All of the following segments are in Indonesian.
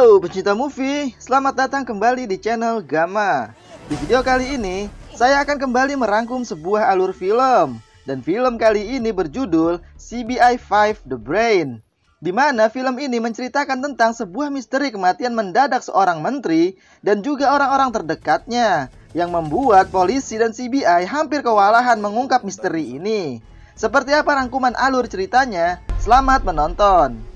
Halo pecinta movie, selamat datang kembali di channel Gama. Di video kali ini, saya akan kembali merangkum sebuah alur film. Dan film kali ini berjudul CBI 5 The Brain. Di mana film ini menceritakan tentang sebuah misteri kematian mendadak seorang menteri dan juga orang-orang terdekatnya yang membuat polisi dan CBI hampir kewalahan mengungkap misteri ini. Seperti apa rangkuman alur ceritanya? Selamat menonton.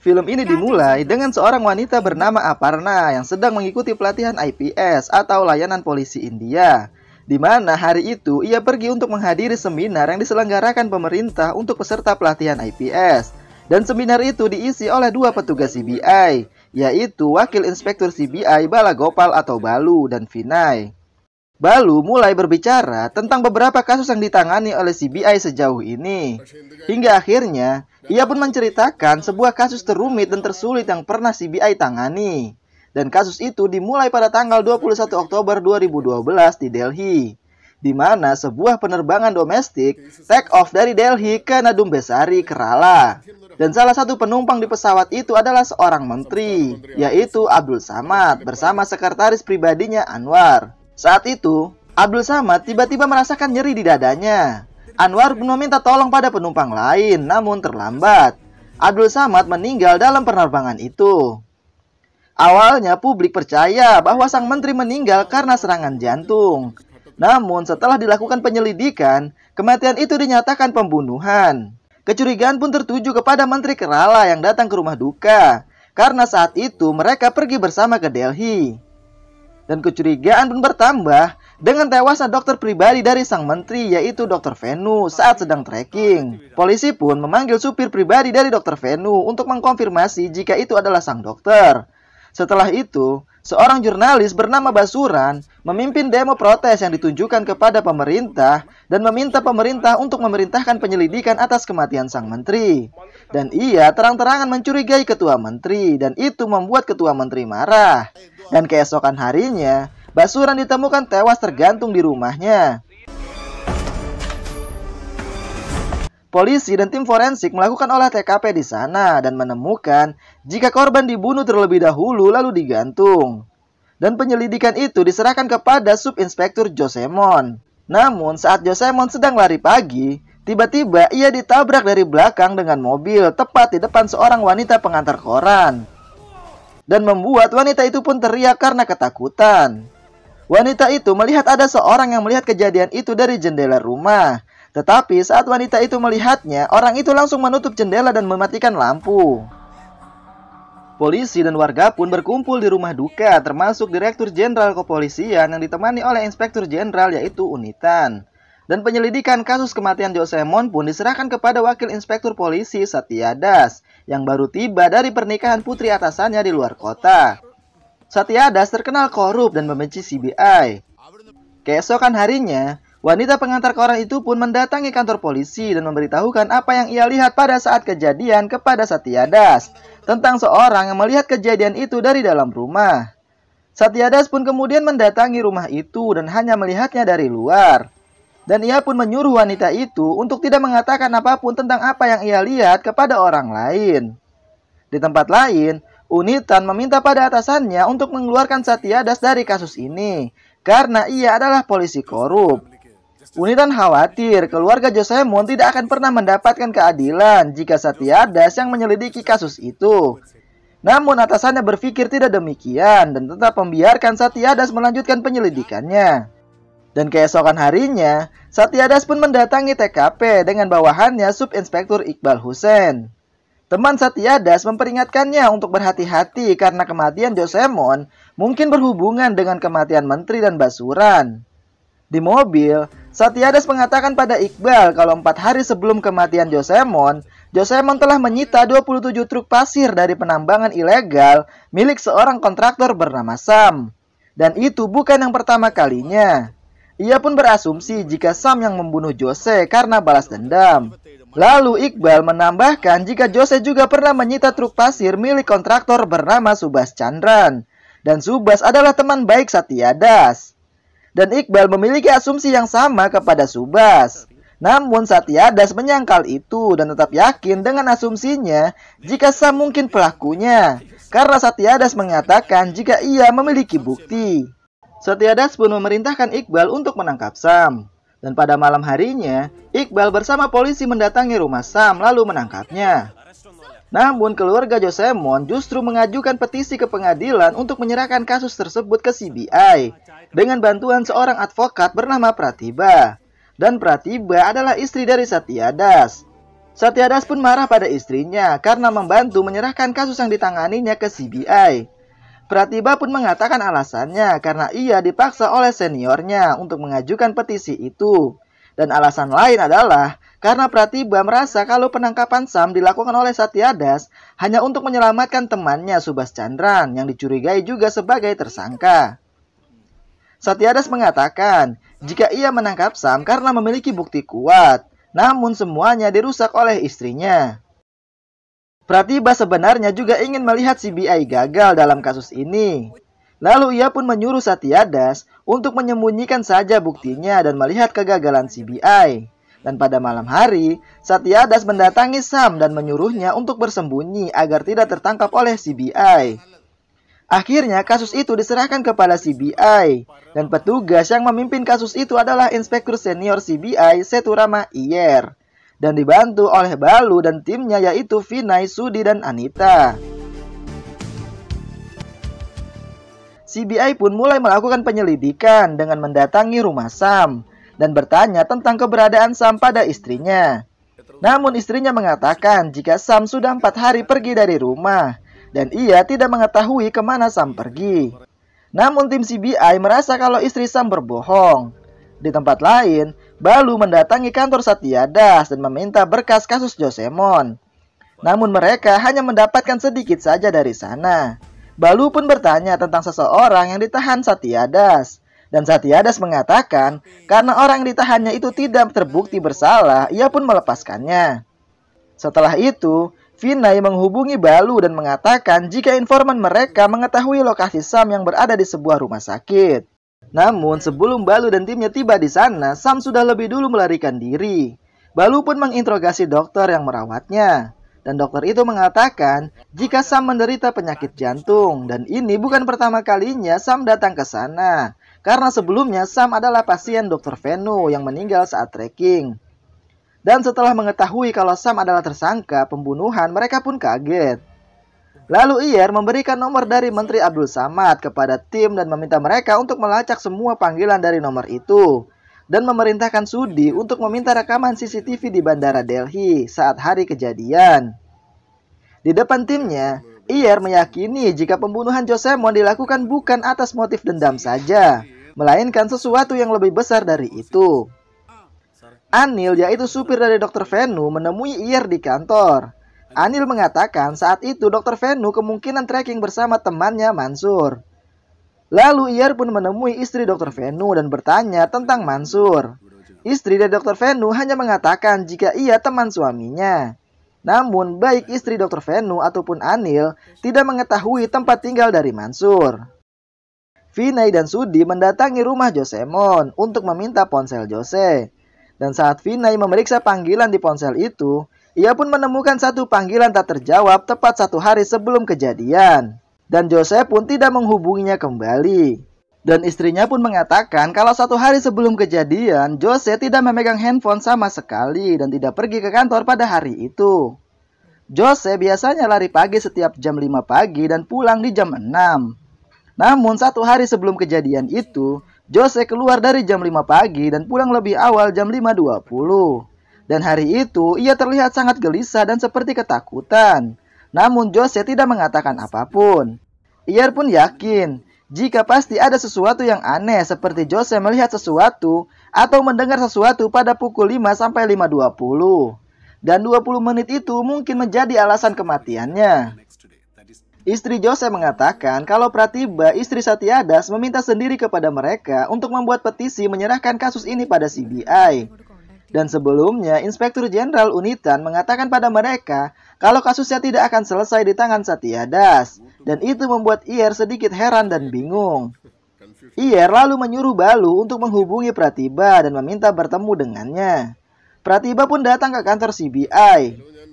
Film ini dimulai dengan seorang wanita bernama Aparna yang sedang mengikuti pelatihan IPS atau layanan polisi India. Di mana hari itu ia pergi untuk menghadiri seminar yang diselenggarakan pemerintah untuk peserta pelatihan IPS. Dan seminar itu diisi oleh dua petugas CBI, yaitu Wakil Inspektur CBI Balagopal atau Balu dan Vinay. Balu mulai berbicara tentang beberapa kasus yang ditangani oleh CBI sejauh ini. Hingga akhirnya, ia pun menceritakan sebuah kasus terumit dan tersulit yang pernah CBI tangani. Dan kasus itu dimulai pada tanggal 21 Oktober 2012 di Delhi, di mana sebuah penerbangan domestik take off dari Delhi ke Sari, Kerala. Dan salah satu penumpang di pesawat itu adalah seorang menteri, yaitu Abdul Samad bersama sekretaris pribadinya Anwar. Saat itu, Abdul Samad tiba-tiba merasakan nyeri di dadanya. Anwar meminta tolong pada penumpang lain, namun terlambat. Abdul Samad meninggal dalam penerbangan itu. Awalnya publik percaya bahwa sang menteri meninggal karena serangan jantung. Namun setelah dilakukan penyelidikan, kematian itu dinyatakan pembunuhan. Kecurigaan pun tertuju kepada Menteri Kerala yang datang ke rumah duka, karena saat itu mereka pergi bersama ke Delhi dan kecurigaan pun bertambah dengan tewasnya dokter pribadi dari sang menteri yaitu dokter Venu saat sedang trekking. Polisi pun memanggil supir pribadi dari dokter Venu untuk mengkonfirmasi jika itu adalah sang dokter. Setelah itu, Seorang jurnalis bernama Basuran memimpin demo protes yang ditunjukkan kepada pemerintah dan meminta pemerintah untuk memerintahkan penyelidikan atas kematian sang menteri. Dan ia terang-terangan mencurigai ketua menteri dan itu membuat ketua menteri marah. Dan keesokan harinya, Basuran ditemukan tewas tergantung di rumahnya. Polisi dan tim forensik melakukan olah TKP di sana dan menemukan jika korban dibunuh terlebih dahulu lalu digantung. Dan penyelidikan itu diserahkan kepada Subinspektur Josemon. Namun saat Josemon sedang lari pagi, tiba-tiba ia ditabrak dari belakang dengan mobil tepat di depan seorang wanita pengantar koran. Dan membuat wanita itu pun teriak karena ketakutan. Wanita itu melihat ada seorang yang melihat kejadian itu dari jendela rumah tetapi saat wanita itu melihatnya, orang itu langsung menutup jendela dan mematikan lampu. Polisi dan warga pun berkumpul di rumah duka, termasuk Direktur Jenderal Kepolisian yang ditemani oleh Inspektur Jenderal yaitu Unitan. Dan penyelidikan kasus kematian Josemon pun diserahkan kepada Wakil Inspektur Polisi Satyadas yang baru tiba dari pernikahan putri atasannya di luar kota. Satyadas terkenal korup dan membenci CBI. Keesokan harinya, Wanita pengantar koran itu pun mendatangi kantor polisi dan memberitahukan apa yang ia lihat pada saat kejadian kepada Satyadas tentang seorang yang melihat kejadian itu dari dalam rumah. Satyadas pun kemudian mendatangi rumah itu dan hanya melihatnya dari luar. Dan ia pun menyuruh wanita itu untuk tidak mengatakan apapun tentang apa yang ia lihat kepada orang lain. Di tempat lain, Unitan meminta pada atasannya untuk mengeluarkan Satyadas dari kasus ini karena ia adalah polisi korup. Unitan khawatir keluarga Josemon tidak akan pernah mendapatkan keadilan jika Satyadas yang menyelidiki kasus itu. Namun atasannya berpikir tidak demikian dan tetap membiarkan Satyadas melanjutkan penyelidikannya. Dan keesokan harinya, Satyadas pun mendatangi TKP dengan bawahannya Subinspektur Iqbal Hussein. Teman Satyadas memperingatkannya untuk berhati-hati karena kematian Josemon mungkin berhubungan dengan kematian menteri dan basuran. Di mobil, Satiades mengatakan pada Iqbal kalau empat hari sebelum kematian Josemon, Josemon telah menyita 27 truk pasir dari penambangan ilegal milik seorang kontraktor bernama Sam. Dan itu bukan yang pertama kalinya. Ia pun berasumsi jika Sam yang membunuh Jose karena balas dendam. Lalu Iqbal menambahkan jika Jose juga pernah menyita truk pasir milik kontraktor bernama Subas Chandran. Dan Subas adalah teman baik Satiadas dan Iqbal memiliki asumsi yang sama kepada Subas. Namun Satyadas menyangkal itu dan tetap yakin dengan asumsinya jika Sam mungkin pelakunya. Karena Satyadas mengatakan jika ia memiliki bukti. Satyadas pun memerintahkan Iqbal untuk menangkap Sam. Dan pada malam harinya, Iqbal bersama polisi mendatangi rumah Sam lalu menangkapnya. Namun keluarga Josemon justru mengajukan petisi ke pengadilan untuk menyerahkan kasus tersebut ke CBI dengan bantuan seorang advokat bernama Pratiba. Dan Pratiba adalah istri dari Satyadas. Satyadas pun marah pada istrinya karena membantu menyerahkan kasus yang ditanganinya ke CBI. Pratiba pun mengatakan alasannya karena ia dipaksa oleh seniornya untuk mengajukan petisi itu. Dan alasan lain adalah karena Pratiba merasa kalau penangkapan Sam dilakukan oleh Satyadas hanya untuk menyelamatkan temannya Subas Chandran yang dicurigai juga sebagai tersangka. Satyadas mengatakan jika ia menangkap Sam karena memiliki bukti kuat, namun semuanya dirusak oleh istrinya. Pratiba sebenarnya juga ingin melihat CBI gagal dalam kasus ini. Lalu ia pun menyuruh Satyadas untuk menyembunyikan saja buktinya dan melihat kegagalan CBI. Dan pada malam hari, Satyadas mendatangi Sam dan menyuruhnya untuk bersembunyi agar tidak tertangkap oleh CBI. Akhirnya kasus itu diserahkan kepada CBI dan petugas yang memimpin kasus itu adalah Inspektur Senior CBI Seturama Iyer dan dibantu oleh Balu dan timnya yaitu Vinay, Sudi dan Anita. CBI pun mulai melakukan penyelidikan dengan mendatangi rumah Sam dan bertanya tentang keberadaan Sam pada istrinya. Namun istrinya mengatakan jika Sam sudah empat hari pergi dari rumah dan ia tidak mengetahui kemana Sam pergi. Namun tim CBI merasa kalau istri Sam berbohong. Di tempat lain, Balu mendatangi kantor Satyadas dan meminta berkas kasus Josemon. Namun mereka hanya mendapatkan sedikit saja dari sana. Balu pun bertanya tentang seseorang yang ditahan Satyadas. Dan Satyadas mengatakan, karena orang yang ditahannya itu tidak terbukti bersalah, ia pun melepaskannya. Setelah itu, Vinay menghubungi Balu dan mengatakan jika informan mereka mengetahui lokasi Sam yang berada di sebuah rumah sakit. Namun sebelum Balu dan timnya tiba di sana, Sam sudah lebih dulu melarikan diri. Balu pun menginterogasi dokter yang merawatnya. Dan dokter itu mengatakan jika Sam menderita penyakit jantung dan ini bukan pertama kalinya Sam datang ke sana. Karena sebelumnya Sam adalah pasien Dr. Venu yang meninggal saat trekking. Dan setelah mengetahui kalau Sam adalah tersangka pembunuhan, mereka pun kaget. Lalu Iyer memberikan nomor dari Menteri Abdul Samad kepada tim dan meminta mereka untuk melacak semua panggilan dari nomor itu dan memerintahkan Sudi untuk meminta rekaman CCTV di Bandara Delhi saat hari kejadian. Di depan timnya, Iyer meyakini jika pembunuhan Josemon dilakukan bukan atas motif dendam saja, melainkan sesuatu yang lebih besar dari itu. Anil, yaitu supir dari Dr. Venu, menemui Iyer di kantor. Anil mengatakan saat itu Dr. Venu kemungkinan tracking bersama temannya Mansur. Lalu Iyer pun menemui istri Dr. Venu dan bertanya tentang Mansur. Istri dari Dr. Venu hanya mengatakan jika ia teman suaminya. Namun, baik istri Dr. Venu ataupun Anil tidak mengetahui tempat tinggal dari Mansur. Vinay dan Sudi mendatangi rumah Josemon untuk meminta ponsel Jose. Dan saat Vinay memeriksa panggilan di ponsel itu, ia pun menemukan satu panggilan tak terjawab tepat satu hari sebelum kejadian. Dan Jose pun tidak menghubunginya kembali. Dan istrinya pun mengatakan kalau satu hari sebelum kejadian, Jose tidak memegang handphone sama sekali dan tidak pergi ke kantor pada hari itu. Jose biasanya lari pagi setiap jam 5 pagi dan pulang di jam 6. Namun satu hari sebelum kejadian itu, Jose keluar dari jam 5 pagi dan pulang lebih awal jam 5.20. Dan hari itu ia terlihat sangat gelisah dan seperti ketakutan. Namun Jose tidak mengatakan apapun. Ia pun yakin jika pasti ada sesuatu yang aneh seperti Jose melihat sesuatu atau mendengar sesuatu pada pukul 5 sampai 5.20 dan 20 menit itu mungkin menjadi alasan kematiannya. Istri Jose mengatakan kalau Pratiba, istri Satyadas, meminta sendiri kepada mereka untuk membuat petisi menyerahkan kasus ini pada CBI. Dan sebelumnya, Inspektur Jenderal Unitan mengatakan pada mereka kalau kasusnya tidak akan selesai di tangan Satyadas. Dan itu membuat Iyer sedikit heran dan bingung. Iyer lalu menyuruh Balu untuk menghubungi Pratiba dan meminta bertemu dengannya. Pratiba pun datang ke kantor CBI.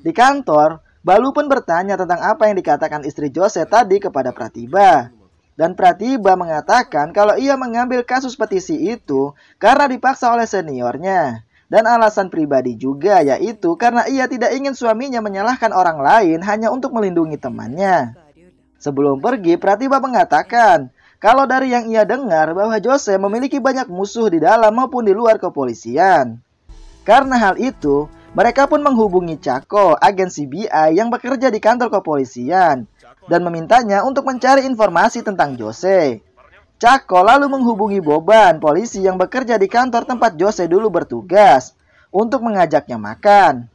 Di kantor, Balu pun bertanya tentang apa yang dikatakan istri Jose tadi kepada Pratiba. Dan Pratiba mengatakan kalau ia mengambil kasus petisi itu karena dipaksa oleh seniornya. Dan alasan pribadi juga yaitu karena ia tidak ingin suaminya menyalahkan orang lain hanya untuk melindungi temannya. Sebelum pergi, Pratiba mengatakan kalau dari yang ia dengar bahwa Jose memiliki banyak musuh di dalam maupun di luar kepolisian. Karena hal itu, mereka pun menghubungi Chaco, agen CBI yang bekerja di kantor kepolisian, dan memintanya untuk mencari informasi tentang Jose. Cakko lalu menghubungi Boban, polisi yang bekerja di kantor tempat Jose dulu bertugas, untuk mengajaknya makan.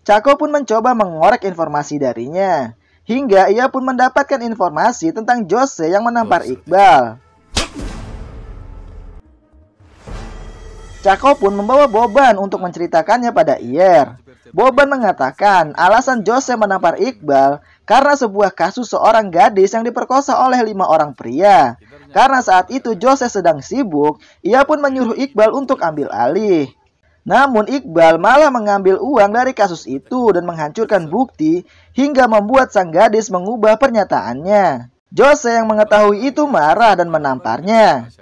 Cakko pun mencoba mengorek informasi darinya, hingga ia pun mendapatkan informasi tentang Jose yang menampar Iqbal. Cakko pun membawa Boban untuk menceritakannya pada Ier. Boban mengatakan alasan Jose menampar Iqbal karena sebuah kasus seorang gadis yang diperkosa oleh lima orang pria. Karena saat itu Jose sedang sibuk, ia pun menyuruh Iqbal untuk ambil alih. Namun Iqbal malah mengambil uang dari kasus itu dan menghancurkan bukti hingga membuat sang gadis mengubah pernyataannya. Jose yang mengetahui itu marah dan menamparnya.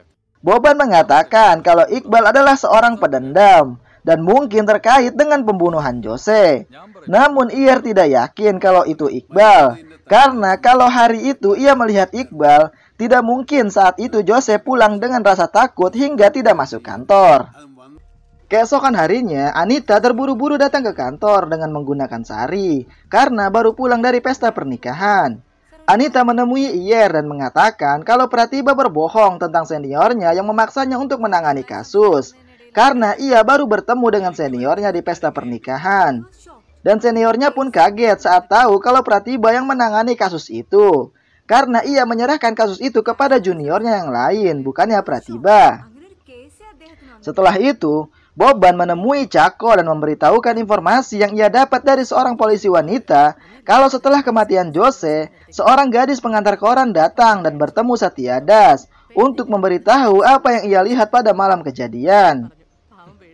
Boban mengatakan kalau Iqbal adalah seorang pedendam dan mungkin terkait dengan pembunuhan Jose. Namun ia tidak yakin kalau itu Iqbal, karena kalau hari itu ia melihat Iqbal, tidak mungkin saat itu Jose pulang dengan rasa takut hingga tidak masuk kantor. Keesokan harinya, Anita terburu-buru datang ke kantor dengan menggunakan sari karena baru pulang dari pesta pernikahan. Anita menemui Iyer dan mengatakan kalau Pratiba berbohong tentang seniornya yang memaksanya untuk menangani kasus karena ia baru bertemu dengan seniornya di pesta pernikahan. Dan seniornya pun kaget saat tahu kalau Pratiba yang menangani kasus itu. Karena ia menyerahkan kasus itu kepada juniornya yang lain, bukannya Pratiba. Setelah itu, Boban menemui Cako dan memberitahukan informasi yang ia dapat dari seorang polisi wanita kalau setelah kematian Jose, seorang gadis pengantar koran datang dan bertemu Satyadas untuk memberitahu apa yang ia lihat pada malam kejadian.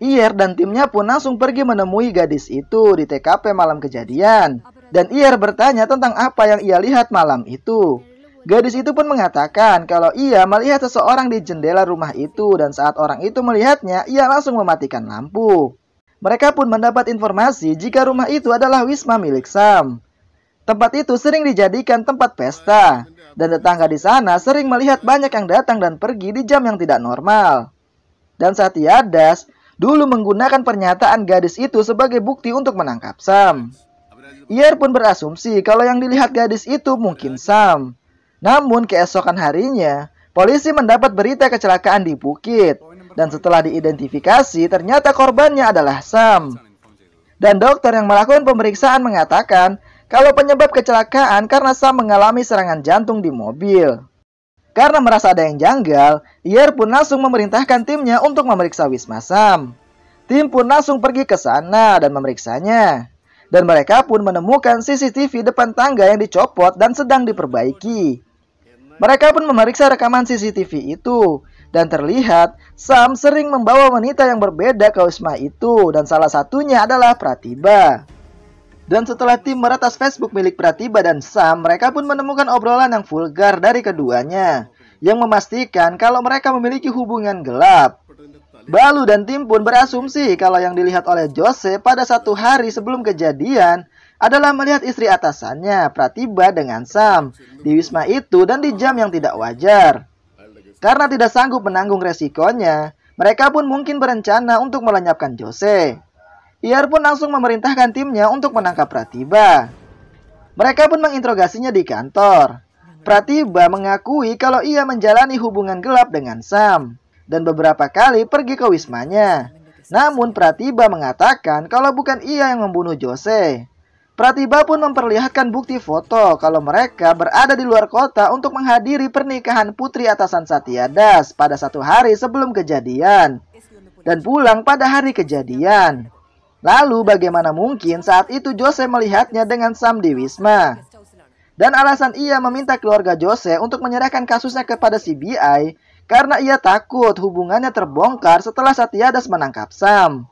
IER dan timnya pun langsung pergi menemui gadis itu di TKP malam kejadian. Dan IER bertanya tentang apa yang ia lihat malam itu. Gadis itu pun mengatakan kalau ia melihat seseorang di jendela rumah itu dan saat orang itu melihatnya, ia langsung mematikan lampu. Mereka pun mendapat informasi jika rumah itu adalah wisma milik Sam. Tempat itu sering dijadikan tempat pesta, dan tetangga di sana sering melihat banyak yang datang dan pergi di jam yang tidak normal. Dan saat tiadas, dulu menggunakan pernyataan gadis itu sebagai bukti untuk menangkap Sam. Ia pun berasumsi kalau yang dilihat gadis itu mungkin Sam. Namun keesokan harinya, polisi mendapat berita kecelakaan di bukit. Dan setelah diidentifikasi, ternyata korbannya adalah Sam. Dan dokter yang melakukan pemeriksaan mengatakan kalau penyebab kecelakaan karena Sam mengalami serangan jantung di mobil. Karena merasa ada yang janggal, Yer pun langsung memerintahkan timnya untuk memeriksa Wisma Sam. Tim pun langsung pergi ke sana dan memeriksanya. Dan mereka pun menemukan CCTV depan tangga yang dicopot dan sedang diperbaiki. Mereka pun memeriksa rekaman CCTV itu dan terlihat Sam sering membawa wanita yang berbeda ke Wisma itu dan salah satunya adalah Pratiba. Dan setelah tim meretas Facebook milik Pratiba dan Sam, mereka pun menemukan obrolan yang vulgar dari keduanya, yang memastikan kalau mereka memiliki hubungan gelap. Balu dan tim pun berasumsi kalau yang dilihat oleh Jose pada satu hari sebelum kejadian adalah melihat istri atasannya, Pratiba dengan Sam, di wisma itu dan di jam yang tidak wajar. Karena tidak sanggup menanggung resikonya, mereka pun mungkin berencana untuk melenyapkan Jose. Iar pun langsung memerintahkan timnya untuk menangkap Pratiba. Mereka pun menginterogasinya di kantor. Pratiba mengakui kalau ia menjalani hubungan gelap dengan Sam dan beberapa kali pergi ke wismanya. Namun Pratiba mengatakan kalau bukan ia yang membunuh Jose. Pratiba pun memperlihatkan bukti foto kalau mereka berada di luar kota untuk menghadiri pernikahan putri atasan Satyadas pada satu hari sebelum kejadian dan pulang pada hari kejadian. Lalu bagaimana mungkin saat itu Jose melihatnya dengan Sam di wisma, Dan alasan ia meminta keluarga Jose untuk menyerahkan kasusnya kepada CBI karena ia takut hubungannya terbongkar setelah Satyadas menangkap Sam.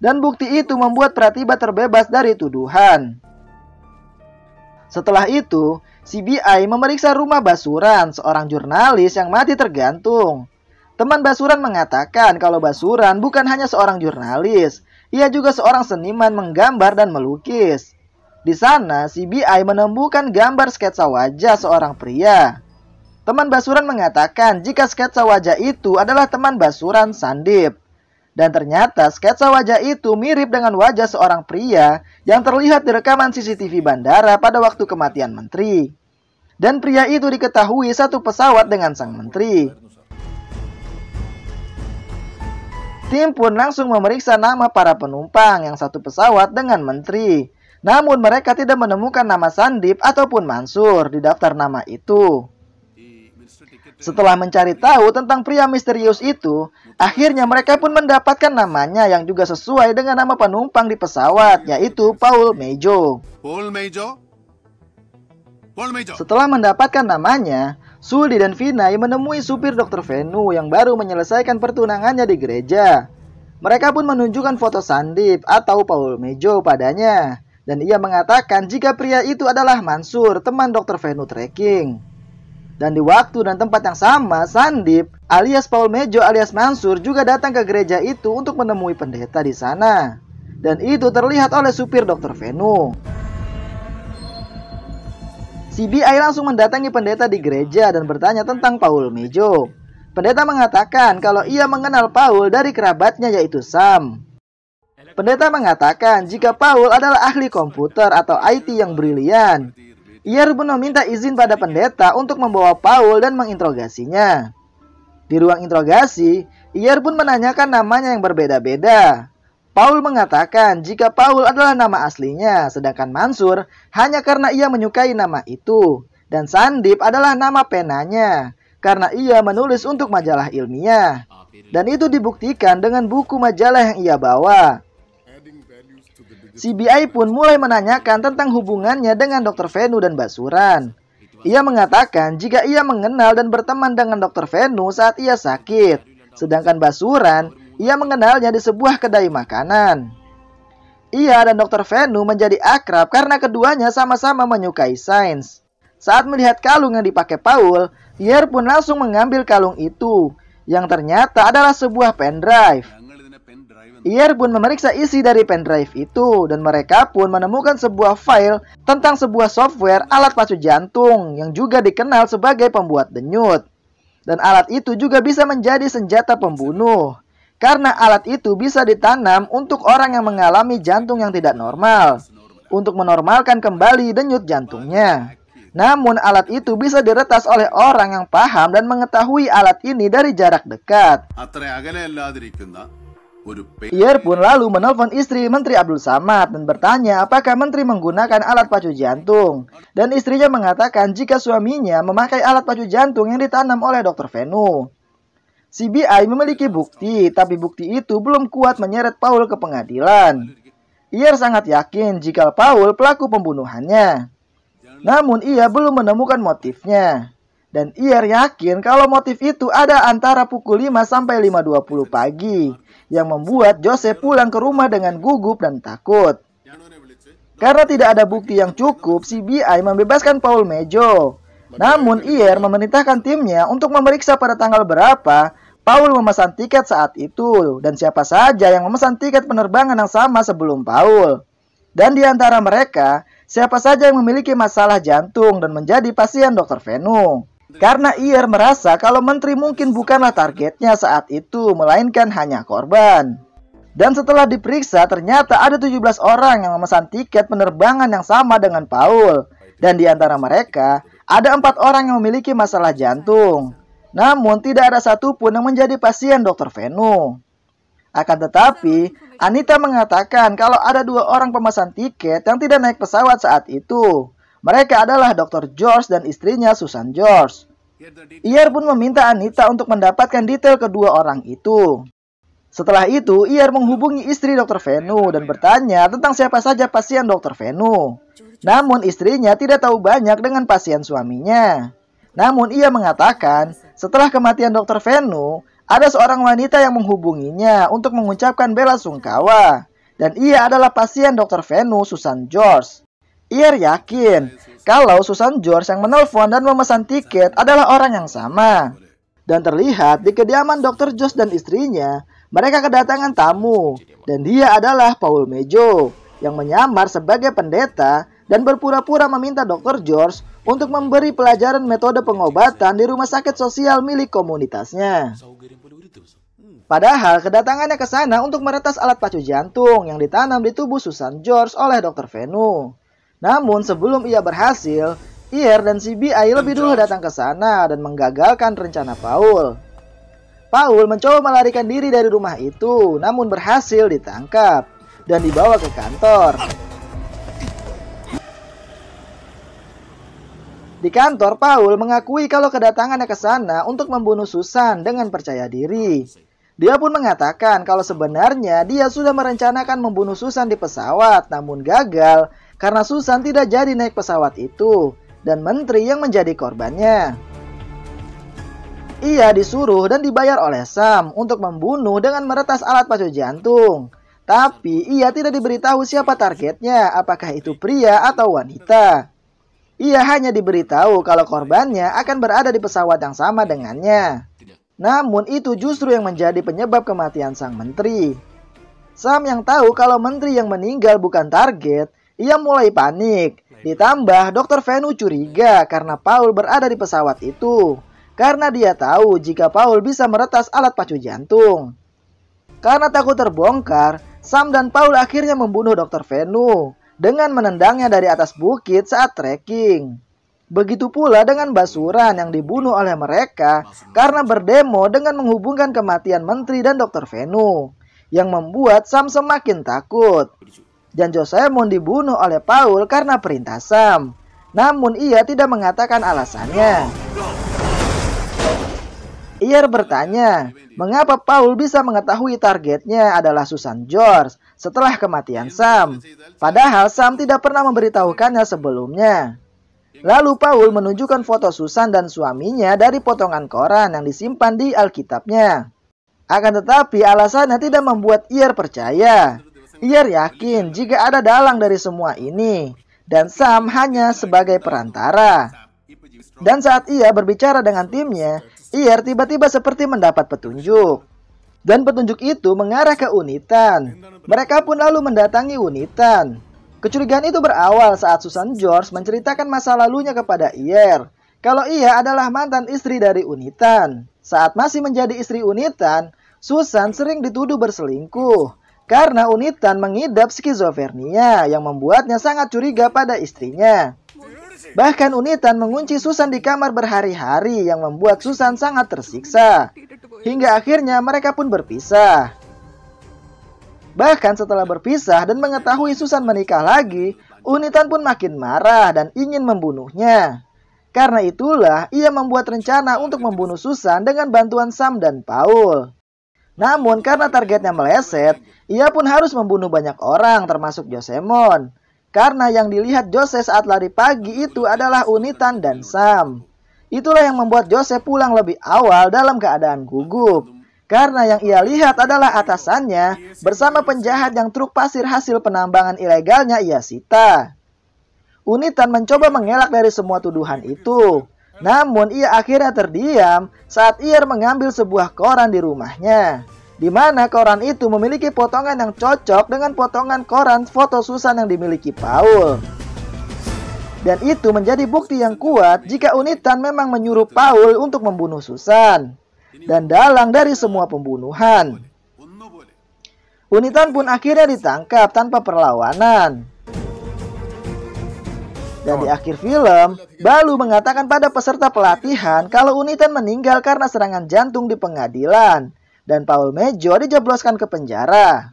Dan bukti itu membuat Pratiba terbebas dari tuduhan. Setelah itu, CBI memeriksa rumah Basuran, seorang jurnalis yang mati tergantung. Teman Basuran mengatakan kalau Basuran bukan hanya seorang jurnalis, ia juga seorang seniman menggambar dan melukis. Di sana, CBI menemukan gambar sketsa wajah seorang pria. Teman Basuran mengatakan jika sketsa wajah itu adalah teman Basuran Sandip. Dan ternyata sketsa wajah itu mirip dengan wajah seorang pria yang terlihat di rekaman CCTV bandara pada waktu kematian menteri. Dan pria itu diketahui satu pesawat dengan sang menteri. Tim pun langsung memeriksa nama para penumpang yang satu pesawat dengan menteri. Namun mereka tidak menemukan nama Sandip ataupun Mansur di daftar nama itu. Setelah mencari tahu tentang pria misterius itu, akhirnya mereka pun mendapatkan namanya yang juga sesuai dengan nama penumpang di pesawat, yaitu Paul Mejo. Paul Mejo? Paul Mejo. Setelah mendapatkan namanya, Suldi dan Vinay menemui supir Dr. Venu yang baru menyelesaikan pertunangannya di gereja. Mereka pun menunjukkan foto Sandip atau Paul Mejo padanya. Dan ia mengatakan jika pria itu adalah Mansur, teman Dr. Venu trekking. Dan di waktu dan tempat yang sama, Sandip alias Paul Mejo alias Mansur juga datang ke gereja itu untuk menemui pendeta di sana. Dan itu terlihat oleh supir Dr. Venu. Si BI langsung mendatangi pendeta di gereja dan bertanya tentang Paul Mejo. Pendeta mengatakan kalau ia mengenal Paul dari kerabatnya yaitu Sam. Pendeta mengatakan jika Paul adalah ahli komputer atau IT yang brilian. Ia pun meminta izin pada pendeta untuk membawa Paul dan menginterogasinya. Di ruang interogasi, ia pun menanyakan namanya yang berbeda-beda. Paul mengatakan jika Paul adalah nama aslinya, sedangkan Mansur hanya karena ia menyukai nama itu. Dan Sandip adalah nama penanya, karena ia menulis untuk majalah ilmiah. Dan itu dibuktikan dengan buku majalah yang ia bawa. CBI pun mulai menanyakan tentang hubungannya dengan Dr. Venu dan Basuran. Ia mengatakan jika ia mengenal dan berteman dengan Dr. Venu saat ia sakit, sedangkan Basuran ia mengenalnya di sebuah kedai makanan. Ia dan Dr. Venu menjadi akrab karena keduanya sama-sama menyukai sains. Saat melihat kalung yang dipakai Paul, Yer pun langsung mengambil kalung itu, yang ternyata adalah sebuah pendrive. Iyer pun memeriksa isi dari pendrive itu dan mereka pun menemukan sebuah file tentang sebuah software alat pacu jantung yang juga dikenal sebagai pembuat denyut. Dan alat itu juga bisa menjadi senjata pembunuh. Karena alat itu bisa ditanam untuk orang yang mengalami jantung yang tidak normal, untuk menormalkan kembali denyut jantungnya. Namun alat itu bisa diretas oleh orang yang paham dan mengetahui alat ini dari jarak dekat. Pierre pun lalu menelpon istri Menteri Abdul Samad dan bertanya apakah Menteri menggunakan alat pacu jantung. Dan istrinya mengatakan jika suaminya memakai alat pacu jantung yang ditanam oleh Dr. Venu. CBI memiliki bukti, tapi bukti itu belum kuat menyeret Paul ke pengadilan. Ia sangat yakin jika Paul pelaku pembunuhannya. Namun ia belum menemukan motifnya. Dan ia yakin kalau motif itu ada antara pukul 5 sampai 5.20 pagi. Yang membuat Joseph pulang ke rumah dengan gugup dan takut. Karena tidak ada bukti yang cukup, CBI membebaskan Paul Mejo. Namun, Ier memerintahkan timnya untuk memeriksa pada tanggal berapa Paul memesan tiket saat itu, dan siapa saja yang memesan tiket penerbangan yang sama sebelum Paul. Dan di antara mereka, siapa saja yang memiliki masalah jantung dan menjadi pasien dokter Venu. Karena Iyer merasa kalau menteri mungkin bukanlah targetnya saat itu, melainkan hanya korban. Dan setelah diperiksa, ternyata ada 17 orang yang memesan tiket penerbangan yang sama dengan Paul. Dan di antara mereka, ada empat orang yang memiliki masalah jantung. Namun tidak ada satupun yang menjadi pasien Dr. Venu. Akan tetapi, Anita mengatakan kalau ada dua orang pemesan tiket yang tidak naik pesawat saat itu. Mereka adalah Dr. George dan istrinya Susan George. Iyer pun meminta Anita untuk mendapatkan detail kedua orang itu. Setelah itu, Iyer menghubungi istri Dr. Venu dan bertanya tentang siapa saja pasien Dr. Venu. Namun istrinya tidak tahu banyak dengan pasien suaminya. Namun ia mengatakan, setelah kematian Dr. Venu, ada seorang wanita yang menghubunginya untuk mengucapkan bela sungkawa. Dan ia adalah pasien Dr. Venu, Susan George. Ia yakin kalau Susan George yang menelpon dan memesan tiket adalah orang yang sama. Dan terlihat di kediaman Dr. George dan istrinya, mereka kedatangan tamu. Dan dia adalah Paul Mejo yang menyamar sebagai pendeta dan berpura-pura meminta Dr. George untuk memberi pelajaran metode pengobatan di rumah sakit sosial milik komunitasnya. Padahal kedatangannya ke sana untuk meretas alat pacu jantung yang ditanam di tubuh Susan George oleh Dr. Venu. Namun sebelum ia berhasil, IR dan CBI lebih dulu datang ke sana dan menggagalkan rencana Paul. Paul mencoba melarikan diri dari rumah itu, namun berhasil ditangkap dan dibawa ke kantor. Di kantor, Paul mengakui kalau kedatangannya ke sana untuk membunuh Susan dengan percaya diri. Dia pun mengatakan kalau sebenarnya dia sudah merencanakan membunuh Susan di pesawat, namun gagal karena Susan tidak jadi naik pesawat itu dan menteri yang menjadi korbannya. Ia disuruh dan dibayar oleh Sam untuk membunuh dengan meretas alat pacu jantung. Tapi ia tidak diberitahu siapa targetnya, apakah itu pria atau wanita. Ia hanya diberitahu kalau korbannya akan berada di pesawat yang sama dengannya. Namun itu justru yang menjadi penyebab kematian sang menteri. Sam yang tahu kalau menteri yang meninggal bukan target, ia mulai panik. Ditambah dokter Venu curiga karena Paul berada di pesawat itu. Karena dia tahu jika Paul bisa meretas alat pacu jantung. Karena takut terbongkar, Sam dan Paul akhirnya membunuh dokter Venu dengan menendangnya dari atas bukit saat trekking. Begitu pula dengan Basuran yang dibunuh oleh mereka karena berdemo dengan menghubungkan kematian menteri dan Dokter Venu yang membuat Sam semakin takut. Dan Josemon dibunuh oleh Paul karena perintah Sam. Namun ia tidak mengatakan alasannya. Ia bertanya, mengapa Paul bisa mengetahui targetnya adalah Susan George setelah kematian Sam. Padahal Sam tidak pernah memberitahukannya sebelumnya. Lalu Paul menunjukkan foto Susan dan suaminya dari potongan koran yang disimpan di Alkitabnya. Akan tetapi alasannya tidak membuat Ier percaya. Ier yakin jika ada dalang dari semua ini. Dan Sam hanya sebagai perantara. Dan saat ia berbicara dengan timnya, Ier tiba-tiba seperti mendapat petunjuk. Dan petunjuk itu mengarah ke Unitan. Mereka pun lalu mendatangi Unitan. Kecurigaan itu berawal saat Susan George menceritakan masa lalunya kepada Iyer. Kalau ia adalah mantan istri dari Unitan. Saat masih menjadi istri Unitan, Susan sering dituduh berselingkuh karena Unitan mengidap skizofrenia yang membuatnya sangat curiga pada istrinya. Bahkan Unitan mengunci Susan di kamar berhari-hari yang membuat Susan sangat tersiksa. Hingga akhirnya mereka pun berpisah. Bahkan setelah berpisah dan mengetahui Susan menikah lagi, Unitan pun makin marah dan ingin membunuhnya. Karena itulah ia membuat rencana untuk membunuh Susan dengan bantuan Sam dan Paul. Namun karena targetnya meleset, ia pun harus membunuh banyak orang termasuk Josemon. Karena yang dilihat Jose saat lari pagi itu adalah Unitan dan Sam. Itulah yang membuat Jose pulang lebih awal dalam keadaan gugup. Karena yang ia lihat adalah atasannya bersama penjahat yang truk pasir hasil penambangan ilegalnya ia sita. Unitan mencoba mengelak dari semua tuduhan itu. Namun ia akhirnya terdiam saat ia mengambil sebuah koran di rumahnya di mana koran itu memiliki potongan yang cocok dengan potongan koran foto Susan yang dimiliki Paul. Dan itu menjadi bukti yang kuat jika Unitan memang menyuruh Paul untuk membunuh Susan dan dalang dari semua pembunuhan. Unitan pun akhirnya ditangkap tanpa perlawanan. Dan di akhir film, Balu mengatakan pada peserta pelatihan kalau Unitan meninggal karena serangan jantung di pengadilan dan Paul Mejo dijebloskan ke penjara.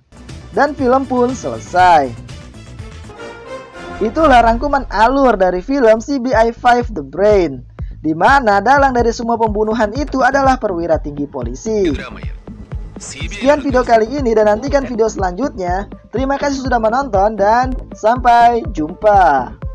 Dan film pun selesai. Itulah rangkuman alur dari film CBI 5 The Brain, di mana dalang dari semua pembunuhan itu adalah perwira tinggi polisi. Sekian video kali ini dan nantikan video selanjutnya. Terima kasih sudah menonton dan sampai jumpa.